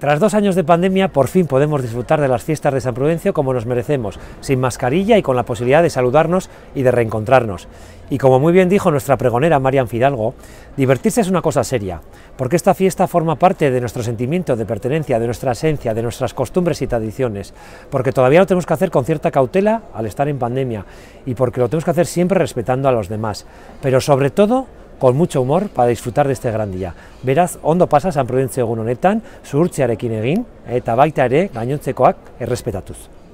Tras dos años de pandemia, por fin podemos disfrutar de las fiestas de San Prudencio como nos merecemos, sin mascarilla y con la posibilidad de saludarnos y de reencontrarnos. Y como muy bien dijo nuestra pregonera Marian Fidalgo, divertirse es una cosa seria, porque esta fiesta forma parte de nuestro sentimiento de pertenencia, de nuestra esencia, de nuestras costumbres y tradiciones, porque todavía lo tenemos que hacer con cierta cautela al estar en pandemia y porque lo tenemos que hacer siempre respetando a los demás, pero sobre todo con mucho humor para disfrutar de este gran día. Beraz, ondo pasa San Prudentzio egun honetan, zuhurtziarekin egin eta baita ere gainontzekoak errespetatuz.